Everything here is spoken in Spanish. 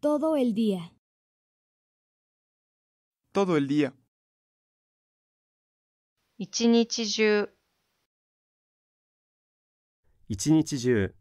Todo el día. Todo el día. Ichinichiju. Ichinichiju.